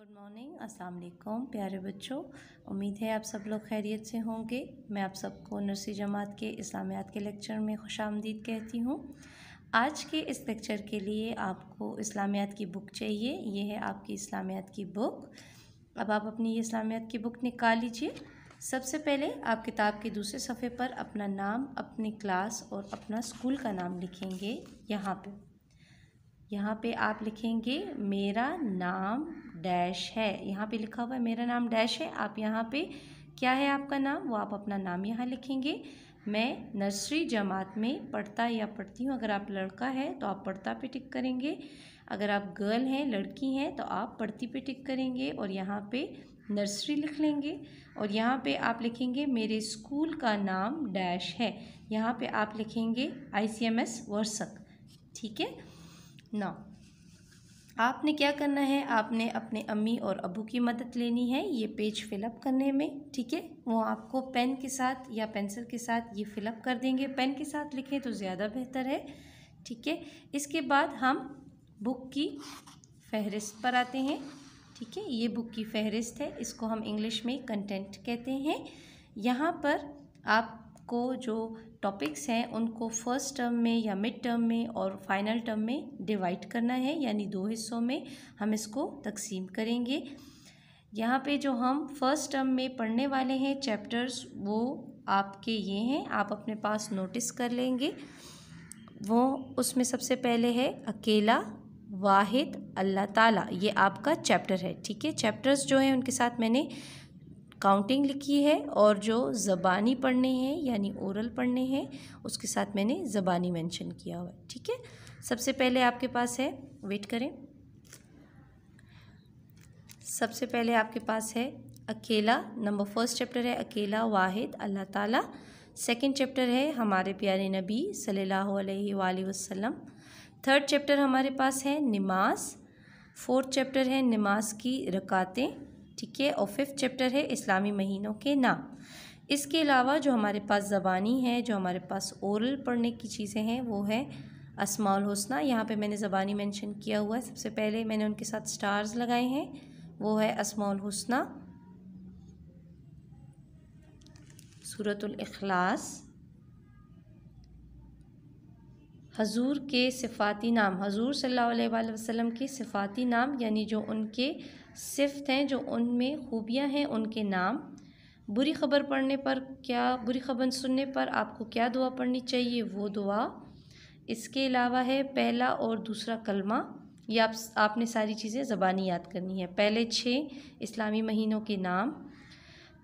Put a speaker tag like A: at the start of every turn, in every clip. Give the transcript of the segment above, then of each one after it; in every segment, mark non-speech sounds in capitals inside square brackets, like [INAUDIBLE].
A: good morning अस्सलाम वालेकुम प्यारे बच्चों उम्मीद है आप सब लोग खैरियत से होंगे मैं आप सबको नर्सी जमात के इस्लामियात के लेक्चर में खुश आमदीद कहती हूँ आज के इस लेक्चर के लिए आपको इस्लामियात की बुक चाहिए ये है आपकी इस्लामियात की बुक अब आप अपनी ये इस्लामियात की बुक निकाल लीजिए सबसे पहले आप किताब के दूसरे सफ़े पर अपना नाम अपनी क्लास और अपना स्कूल का नाम लिखेंगे यहाँ पर यहाँ पे आप लिखेंगे मेरा नाम डैश है यहाँ पे लिखा हुआ है मेरा नाम डैश है आप यहाँ पे क्या है आपका नाम वो आप अपना नाम यहाँ लिखेंगे मैं नर्सरी जमात में पढ़ता या पढ़ती हूँ अगर आप लड़का है तो आप पढ़ता पे टिक करेंगे अगर आप गर्ल हैं लड़की हैं तो आप पढ़ती पे टिक करेंगे और यहाँ पे नर्सरी लिख लेंगे और यहाँ पे आप लिखेंगे मेरे स्कूल का नाम डैश है यहाँ पे आप लिखेंगे आई सी एम एस वर्सक ठीक है नौ आपने क्या करना है आपने अपने अम्मी और अबू की मदद लेनी है ये पेज फिलअप करने में ठीक है वो आपको पेन के साथ या पेंसिल के साथ ये फिलअप कर देंगे पेन के साथ लिखें तो ज़्यादा बेहतर है ठीक है इसके बाद हम बुक की फहरिस्त पर आते हैं ठीक है ये बुक की फहरिस्त है इसको हम इंग्लिश में कंटेंट कहते हैं यहाँ पर आप को जो टॉपिक्स हैं उनको फर्स्ट टर्म में या मिड टर्म में और फाइनल टर्म में डिवाइड करना है यानी दो हिस्सों में हम इसको तकसीम करेंगे यहाँ पे जो हम फर्स्ट टर्म में पढ़ने वाले हैं चैप्टर्स वो आपके ये हैं आप अपने पास नोटिस कर लेंगे वो उसमें सबसे पहले है अकेला वाहिद अल्लाह ताला ये आपका चैप्टर है ठीक है चैप्टर्स जो हैं उनके साथ मैंने काउंटिंग लिखी है और जो ज़बानी पढ़ने हैं यानी ओरल पढ़ने हैं उसके साथ मैंने ज़बानी मेंशन किया हुआ है ठीक है सबसे पहले आपके पास है वेट करें सबसे पहले आपके पास है अकेला नंबर फर्स्ट चैप्टर है अकेला वाहिद अल्लाह ताला सेकंड चैप्टर है हमारे प्यारे नबी सल्लल्लाहु अलैहि थर्ड चैप्टर हमारे पास है नमाज फोर्थ चैप्टर है नमाज की रकातें ठीक है और फिफ्थ चैप्टर है इस्लामी महीनों के नाम इसके अलावा जो हमारे पास ज़बानी है जो हमारे पास औरल पढ़ने की चीज़ें हैं वो है असमाल हौसना यहाँ पे मैंने ज़बानी मेंशन किया हुआ है सबसे पहले मैंने उनके साथ स्टार्स लगाए हैं वो है असमाल हौसना सूरत अखलास हजूर के सिफाती नाम हजूर सल्लल्लाहु अलैहि वसल्लम के सिफाती नाम यानी जो उनके सिफ्त हैं जो उनमें खूबियां हैं उनके नाम बुरी खबर पढ़ने पर क्या बुरी खबर सुनने पर आपको क्या दुआ पढ़नी चाहिए वो दुआ इसके अलावा है पहला और दूसरा कलमा ये आप आपने सारी चीज़ें ज़बानी याद करनी है पहले छः इस्लामी महीनों के नाम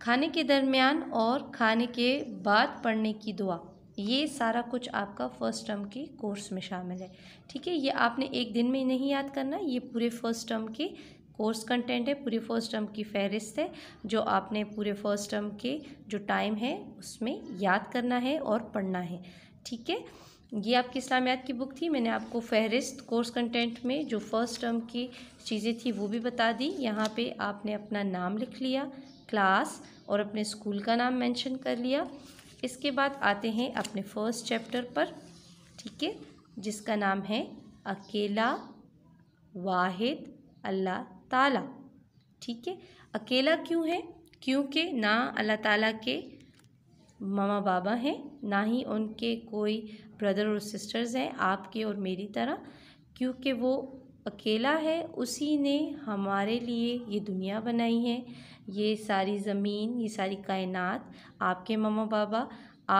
A: खाने के दरमियान और खाने के बाद पढ़ने की दुआ ये सारा कुछ आपका फ़र्स्ट टर्म के कोर्स में शामिल है ठीक है ये आपने एक दिन में नहीं याद करना ये पूरे फर्स्ट टर्म के कोर्स कंटेंट है पूरे फर्स्ट टर्म की फहरिस्त है जो आपने पूरे फर्स्ट टर्म के जो टाइम है उसमें याद करना है और पढ़ना है ठीक है ये आपकी इस्लामियात की बुक थी मैंने आपको फहरिस्त कोर्स कंटेंट में जो फ़र्स्ट टर्म की चीज़ें थी वो भी बता दी यहाँ पे आपने अपना नाम लिख लिया क्लास और अपने स्कूल का नाम मेंशन कर लिया इसके बाद आते हैं अपने फर्स्ट चैप्टर पर ठीक है जिसका नाम है अकेला वाहिद अल्लाह ताला ठीक है अकेला क्यों है क्योंकि ना अल्लाह ताला के मामा बाबा हैं ना ही उनके कोई ब्रदर और सिस्टर्स हैं आपके और मेरी तरह क्योंकि वो अकेला है उसी ने हमारे लिए ये दुनिया बनाई है ये सारी ज़मीन ये सारी कायनात आपके मामा बाबा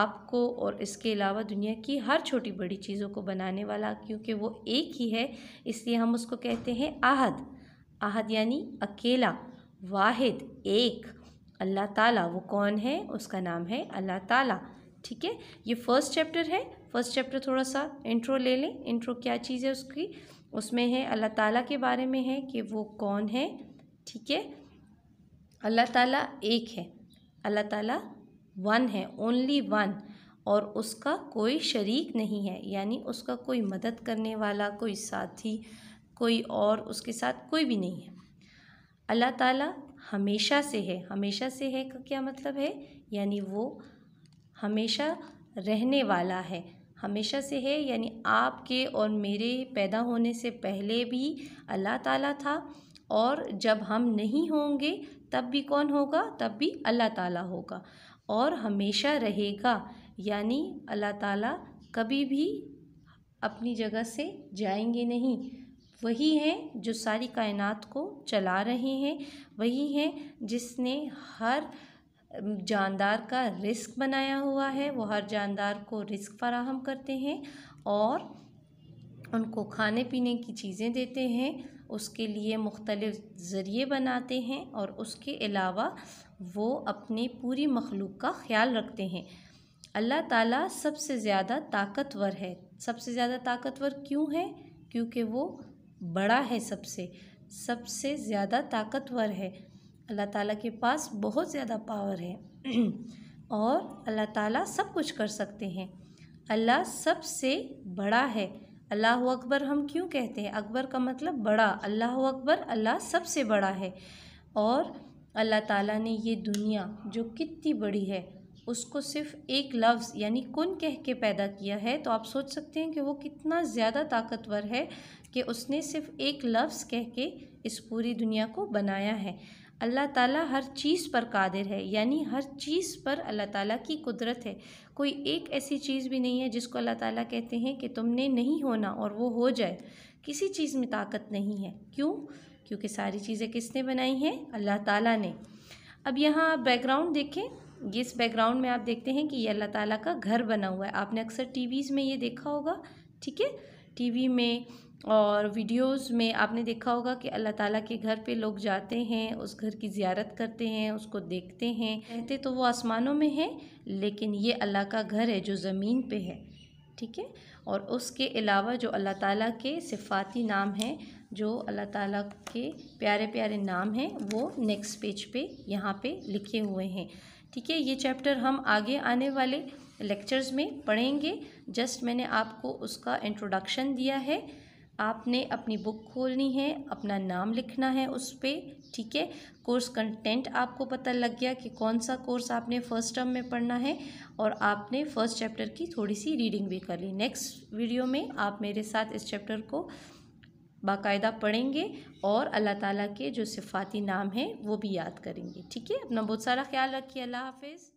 A: आपको और इसके अलावा दुनिया की हर छोटी बड़ी चीज़ों को बनाने वाला क्योंकि वो एक ही है इसलिए हम उसको कहते हैं आहद आहद यानी अकेला वाहिद एक अल्लाह ताला वो कौन है उसका नाम है अल्लाह ताला ठीक है ये फर्स्ट चैप्टर है फर्स्ट चैप्टर थोड़ा सा इंट्रो ले लें इंट्रो क्या चीज़ है उसकी उसमें है अल्लाह ताला के बारे में है कि वो कौन है ठीक है अल्लाह ताला एक है अल्लाह ताला वन है ओनली वन और उसका कोई शरीक नहीं है यानी उसका कोई मदद करने वाला कोई साथी कोई और उसके साथ कोई भी नहीं है अल्लाह ताला हमेशा से है हमेशा से है का क्या मतलब है यानी वो हमेशा रहने वाला है हमेशा से है यानी आपके और मेरे पैदा होने से पहले भी अल्लाह ताला था और जब हम नहीं होंगे तब भी कौन होगा तब भी अल्लाह ताला होगा और हमेशा रहेगा यानी अल्लाह ताला कभी भी अपनी जगह से जाएंगे नहीं वही हैं जो सारी कायनात को चला रहे हैं वही हैं जिसने हर जानदार का रिस्क बनाया हुआ है वो हर जानदार को रिस्क फराहम करते हैं और उनको खाने पीने की चीज़ें देते हैं उसके लिए मुख्तलिफ़ ज़रिए बनाते हैं और उसके अलावा वो अपनी पूरी मखलूक का ख्याल रखते हैं अल्लाह ताला सबसे ज़्यादा ताकतवर है सबसे ज़्यादा ताकतवर क्यों है क्योंकि वो बड़ा है सबसे सबसे ज़्यादा ताकतवर है अल्लाह ताला के पास बहुत ज़्यादा पावर है [CLEARS THROAT] और अल्लाह ताला सब कुछ कर सकते हैं अल्लाह सबसे बड़ा है अल्लाह अकबर हम क्यों कहते हैं अकबर का मतलब बड़ा अल्लाह अकबर अल्लाह सबसे बड़ा है और अल्लाह ताला ने ये दुनिया जो कितनी बड़ी है उसको सिर्फ एक लफ्ज़ यानी कुन कह के पैदा किया है तो आप सोच सकते हैं कि वो कितना ज़्यादा ताकतवर है कि उसने सिर्फ एक लफ्ज़ कह के इस पूरी दुनिया को बनाया है अल्लाह ताला हर चीज़ पर कादिर है यानी हर चीज़ पर अल्लाह ताला की कुदरत है कोई एक ऐसी चीज़ भी नहीं है जिसको अल्लाह ताला कहते हैं कि तुमने नहीं होना और वो हो जाए किसी चीज़ में ताकत नहीं है क्यों क्योंकि सारी चीज़ें किसने बनाई हैं अल्लाह ताला ने अब यहाँ आप बैकग्राउंड देखें इस बैकग्राउंड में आप देखते हैं कि ये अल्लाह ताला का घर बना हुआ है आपने अक्सर टीवीज़ में ये देखा होगा ठीक है टीवी में और वीडियोस में आपने देखा होगा कि अल्लाह ताला के घर पे लोग जाते हैं उस घर की ज़ियारत करते हैं उसको देखते हैं कहते तो वो आसमानों में है लेकिन ये अल्लाह का घर है जो ज़मीन पर है ठीक है और उसके अलावा जो अल्लाह ताला के सिफाती नाम हैं जो अल्लाह ताला के प्यारे प्यारे नाम हैं वो नेक्स्ट पेज पे यहाँ पे लिखे हुए हैं ठीक है ये चैप्टर हम आगे आने वाले लेक्चर्स में पढ़ेंगे जस्ट मैंने आपको उसका इंट्रोडक्शन दिया है आपने अपनी बुक खोलनी है अपना नाम लिखना है उस पर ठीक है कोर्स कंटेंट आपको पता लग गया कि कौन सा कोर्स आपने फर्स्ट टर्म में पढ़ना है और आपने फर्स्ट चैप्टर की थोड़ी सी रीडिंग भी कर ली नेक्स्ट वीडियो में आप मेरे साथ इस चैप्टर को बाकायदा पढ़ेंगे और अल्लाह ताला के जो सिफ़ाती नाम हैं वो भी याद करेंगे ठीक है अपना बहुत सारा ख्याल रखिए अल्लाह हाफिज़